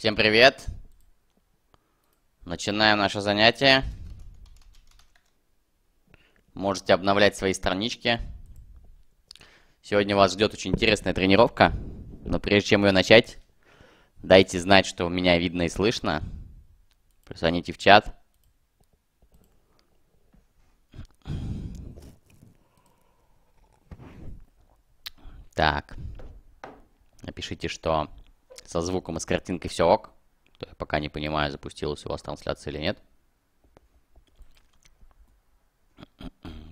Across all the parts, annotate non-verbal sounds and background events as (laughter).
Всем привет. Начинаем наше занятие. Можете обновлять свои странички. Сегодня вас ждет очень интересная тренировка. Но прежде чем ее начать, дайте знать, что меня видно и слышно. Позвоните в чат. Так. Напишите, что со звуком и с картинкой все ок. То я пока не понимаю, запустилась у вас трансляция или нет.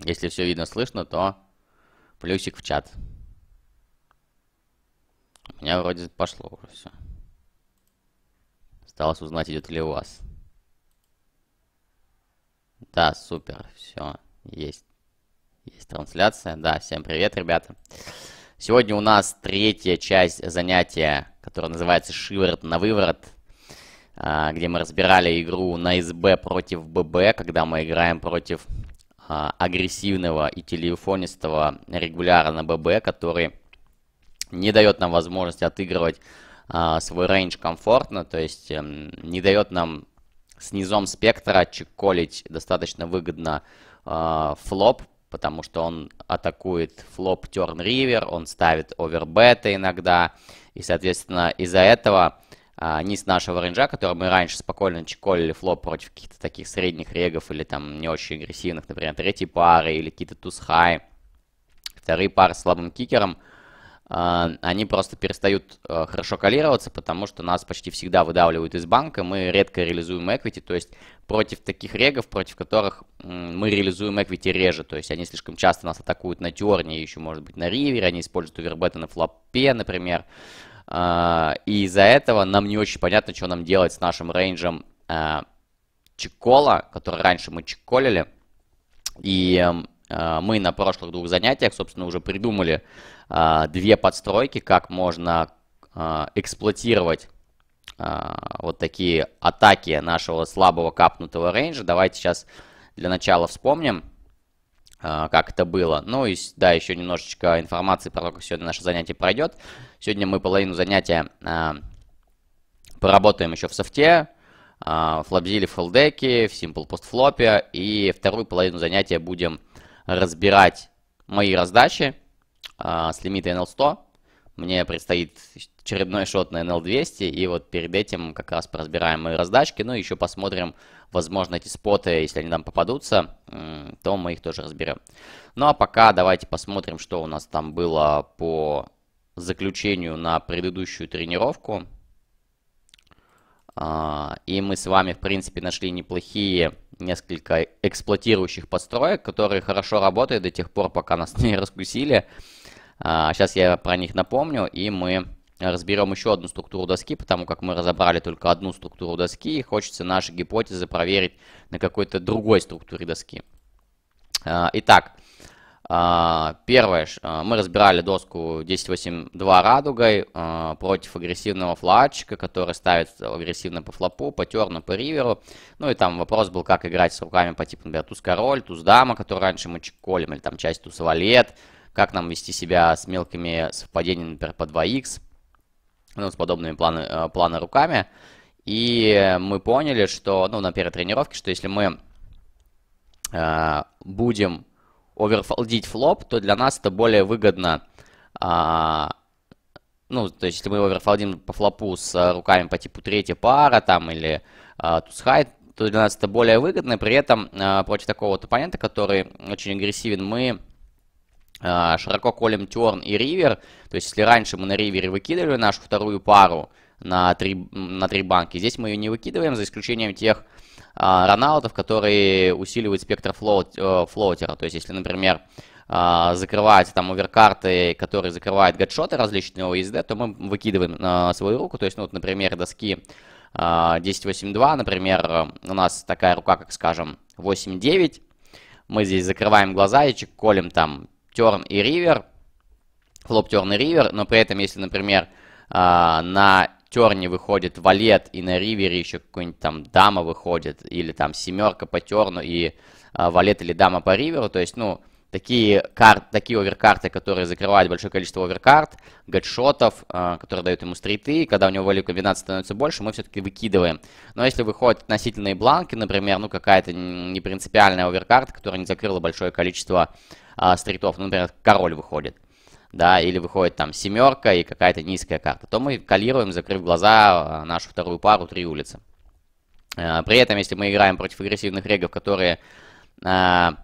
Если все видно, слышно, то плюсик в чат. У меня вроде пошло уже все. Осталось узнать, идет ли у вас. Да, супер, все, есть. Есть трансляция. Да, всем привет, ребята. Сегодня у нас третья часть занятия которая называется «Шиворот на выворот», а, где мы разбирали игру на СБ против ББ, когда мы играем против а, агрессивного и телефонистого регуляра на ББ, который не дает нам возможность отыгрывать а, свой рейндж комфортно, то есть эм, не дает нам с низом спектра чеколить достаточно выгодно флоп потому что он атакует флоп Turn River, он ставит овербеты иногда, и, соответственно, из-за этого а, низ нашего рейнджа, который мы раньше спокойно чеколили флоп против каких-то таких средних регов или там не очень агрессивных, например, третьей пары или какие-то туз-хай, вторые пары с слабым кикером, а, они просто перестают а, хорошо калироваться, потому что нас почти всегда выдавливают из банка, мы редко реализуем эквити, то есть против таких регов, против которых мы реализуем эквити реже, то есть они слишком часто нас атакуют на терне, еще может быть на ривере, они используют овербеты на флопе, например. А, и из-за этого нам не очень понятно, что нам делать с нашим рейнджем а, чекола, который раньше мы чеколили. И а, мы на прошлых двух занятиях, собственно, уже придумали две подстройки, как можно эксплуатировать вот такие атаки нашего слабого капнутого рейнджа. Давайте сейчас для начала вспомним, а, как это было. Ну и да, еще немножечко информации про то, как сегодня наше занятие пройдет. Сегодня мы половину занятия а, поработаем еще в софте, а, в лабзиле, в холдеке, в Simple Post и вторую половину занятия будем разбирать мои раздачи с лимита NL100, мне предстоит очередной шот на NL200, и вот перед этим как раз разбираем мои раздачки, ну и еще посмотрим, возможно, эти споты, если они нам попадутся, то мы их тоже разберем. Ну а пока давайте посмотрим, что у нас там было по заключению на предыдущую тренировку. А, и мы с вами, в принципе, нашли неплохие несколько эксплуатирующих построек, которые хорошо работают до тех пор, пока нас (laughs) не раскусили. Сейчас а, я про них напомню, и мы разберем еще одну структуру доски, потому как мы разобрали только одну структуру доски, и хочется наши гипотезы проверить на какой-то другой структуре доски. А, итак, а, первое, мы разбирали доску 10.8.2 радугой против агрессивного флажчика, который ставит агрессивно по флопу, по терну, по риверу. Ну и там вопрос был, как играть с руками по типу, например, туз король, туз дама, который раньше мы чеколим, или там часть туз валет, как нам вести себя с мелкими совпадениями, например, по 2 x ну, с подобными планы, э, планы руками. И мы поняли, что, ну, на первой тренировке, что если мы э, будем оверфолдить флоп, то для нас это более выгодно. Э, ну, то есть, если мы оверфолдим по флопу с руками по типу третья пара там или э, туз-хайт, то для нас это более выгодно. При этом э, против такого вот оппонента, который очень агрессивен, мы а, широко колем Терн и Ривер. То есть, если раньше мы на Ривере выкидывали нашу вторую пару на три, на три банки, здесь мы ее не выкидываем, за исключением тех а, ранаутов, которые усиливают спектр флоут, э, флоутера. То есть, если, например, э, а, закрываются там оверкарты, которые закрывают гадшоты различные ОСД, то мы выкидываем э, свою руку. То есть, ну, вот, например, доски э, а, 10-8-2, например, у нас такая рука, как, скажем, 8-9, мы здесь закрываем глаза и колем там Терн и Ривер, флоп Терн и Ривер, но при этом, если, например, а, на Терне выходит валет, и на ривере еще какой-нибудь там дама выходит, или там семерка по терну и э, валет или дама по риверу. То есть, ну, такие, карт, такие оверкарты, которые закрывают большое количество оверкарт, гетшотов, э, а, которые дают ему стриты, и когда у него валю комбинации становится больше, мы все-таки выкидываем. Но если выходят относительные бланки, например, ну, какая-то непринципиальная оверкарта, которая не закрыла большое количество а, стритов, ну, например, король выходит, да, или выходит там семерка и какая-то низкая карта, то мы калируем, закрыв глаза, а, нашу вторую пару, три улицы. А, при этом, если мы играем против агрессивных регов, которые а,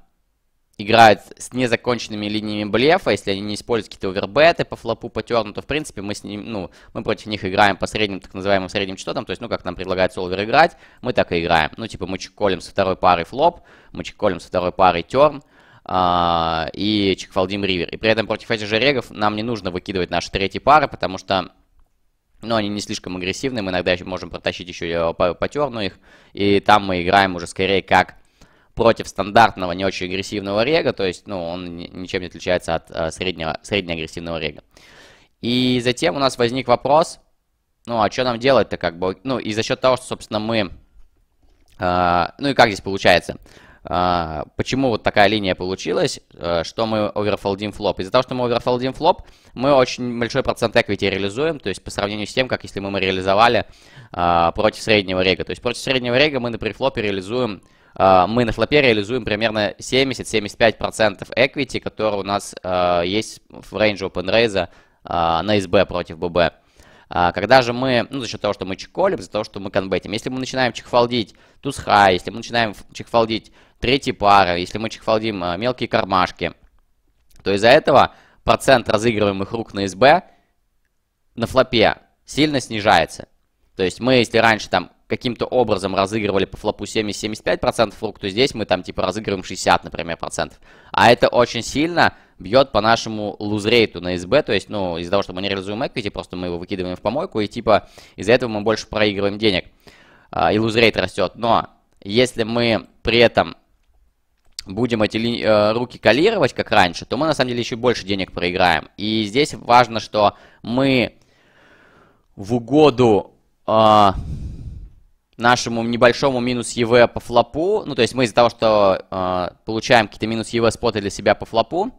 играют с незаконченными линиями блефа, если они не используют какие-то овербеты по флопу потерну, то, в принципе, мы с ним, ну, мы против них играем по средним, так называемым средним частотам, то есть, ну, как нам предлагает солвер играть, мы так и играем. Ну, типа, мы чеколим со второй парой флоп, мы чеколим со второй парой терн, э, и Чикфалдим Ривер. И при этом против этих же регов нам не нужно выкидывать наши третьи пары, потому что ну, они не слишком агрессивны, мы иногда можем протащить еще э, по потерну их, и там мы играем уже скорее как против стандартного, не очень агрессивного рега, то есть, ну, он ничем не отличается от э, среднего, среднеагрессивного рега. И затем у нас возник вопрос, ну, а что нам делать-то как бы, ну, и за счет того, что, собственно, мы, э, ну, и как здесь получается, а, почему вот такая линия получилась, э, что мы оверфолдим флоп? Из-за того, что мы оверфолдим флоп, мы очень большой процент equity реализуем, то есть по сравнению с тем, как если мы мы реализовали а, против среднего рега. То есть против среднего рега мы на префлопе реализуем, а, мы на флопе реализуем примерно 70-75% equity, который у нас есть в рейнже open на SB против BB. А, когда же мы, ну, за счет того, что мы чеколим, за того, что мы конбетим, если мы начинаем чекфолдить туз хай, если мы начинаем чекфолдить третьи пары, если мы чекфолдим а, мелкие кармашки, то из-за этого процент разыгрываемых рук на СБ на флопе сильно снижается. То есть мы, если раньше там каким-то образом разыгрывали по флопу 70-75% рук, то здесь мы там типа разыгрываем 60, например, процентов. А это очень сильно бьет по нашему лузрейту на СБ, то есть, ну, из-за того, что мы не реализуем equity, просто мы его выкидываем в помойку, и типа из-за этого мы больше проигрываем денег, а, и лузрейт растет. Но если мы при этом будем эти ли, э, руки калировать, как раньше, то мы на самом деле еще больше денег проиграем. И здесь важно, что мы в угоду э, нашему небольшому минус ЕВ по флопу, ну то есть мы из-за того, что э, получаем какие-то минус ЕВ споты для себя по флопу,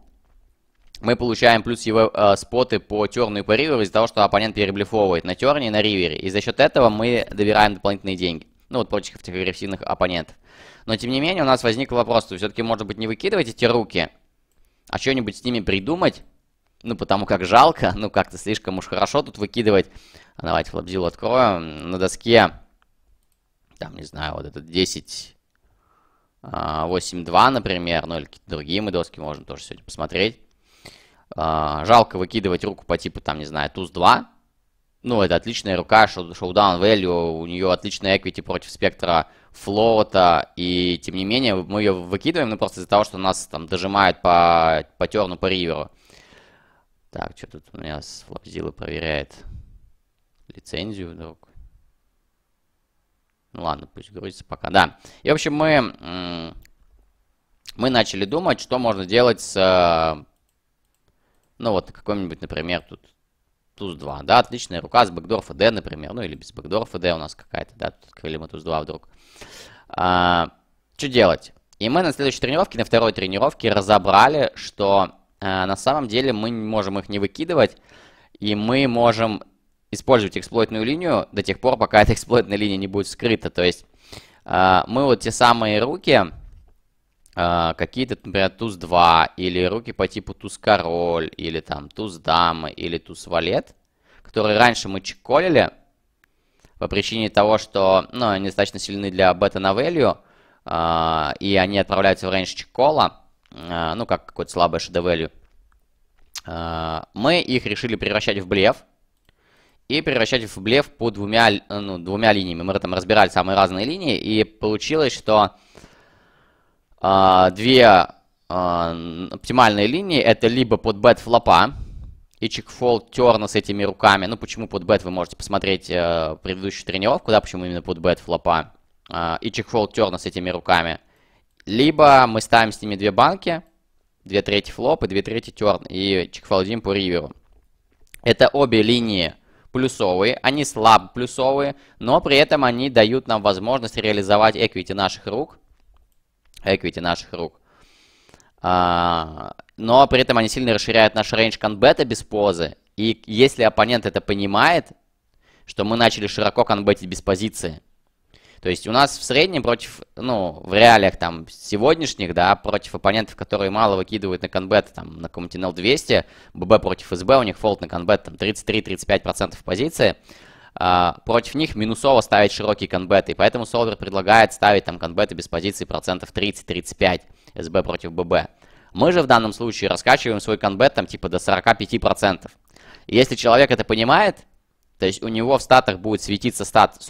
мы получаем плюс его э, споты по терну и по риверу из-за того, что оппонент переблефовывает на терне и на ривере. И за счет этого мы добираем дополнительные деньги. Ну вот против этих агрессивных оппонентов. Но тем не менее у нас возник вопрос, что все-таки может быть не выкидывать эти руки, а что-нибудь с ними придумать. Ну потому как жалко, ну как-то слишком уж хорошо тут выкидывать. А давайте флопзил откроем. На доске, там не знаю, вот этот 10, 8-2, а, например. Ну или какие-то другие мы доски можем тоже сегодня посмотреть. А, жалко выкидывать руку по типу, там, не знаю, туз-2. Ну, это отличная рука, шоу шоудаун value, у нее отличная эквити против спектра флота и тем не менее мы ее выкидываем, ну, просто из-за того, что нас там дожимает по, по терну, по риверу. Так, что тут у меня с Флопзилы проверяет лицензию вдруг. Ну ладно, пусть грузится пока, да. И, в общем, мы, мы начали думать, что можно делать с ну вот, какой-нибудь, например, тут туз 2, да, отличная рука с бэкдор ФД, например, ну или без бэкдор ФД у нас какая-то, да, тут крылья мы туз 2 вдруг. А, что делать? И мы на следующей тренировке, на второй тренировке разобрали, что а, на самом деле мы можем их не выкидывать, и мы можем использовать эксплойтную линию до тех пор, пока (laughs) эта эксплойтная линия не будет скрыта. То есть а, мы вот те самые руки, а, какие-то, например, туз 2, или руки по типу туз король, или там туз дамы, или туз валет, которые раньше мы чеколили по причине того, что ну, они достаточно сильны для бета на value, э, и они отправляются в рейндж чекола, э, ну, как какое-то слабое шедевелю, value. А, э, мы их решили превращать в блеф, и превращать в блеф по двумя, ну, двумя линиями. Мы там разбирали самые разные линии, и получилось, что а, две а, оптимальные линии это либо под бет флопа, и чекфолд терна с этими руками. Ну, почему под бет, вы можете посмотреть э, предыдущую тренировку, да, почему именно под бет флопа. Э, и чекфолд терна с этими руками. Либо мы ставим с ними две банки, две трети флоп и две трети терн, и чекфолдим по риверу. Это обе линии плюсовые, они слабо плюсовые, но при этом они дают нам возможность реализовать эквити наших рук – equity наших рук. А, но при этом они сильно расширяют наш рейндж конбета без позы. И если оппонент это понимает, что мы начали широко конбетить без позиции, то есть у нас в среднем против, ну, в реалиях там сегодняшних, да, против оппонентов, которые мало выкидывают на конбет, там, на каком-нибудь 200 ББ против СБ, у них фолд на конбет, там, 33-35% позиции, а, против них минусово ставить широкие конбеты, и поэтому Солвер предлагает ставить там конбеты без позиции процентов 30-35 СБ против ББ. Мы же в данном случае раскачиваем свой конбет там типа до 45%. И если человек это понимает, то есть у него в статах будет светиться стат